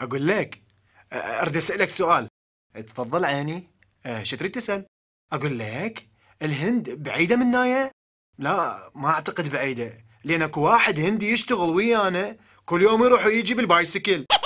اقول لك اريد اسالك سؤال تفضل عيني أه، شو تريد تسال اقول لك الهند بعيده منايا لا ما اعتقد بعيده لان اكو واحد هندي يشتغل ويانا كل يوم يروح ويجي بالبايسكل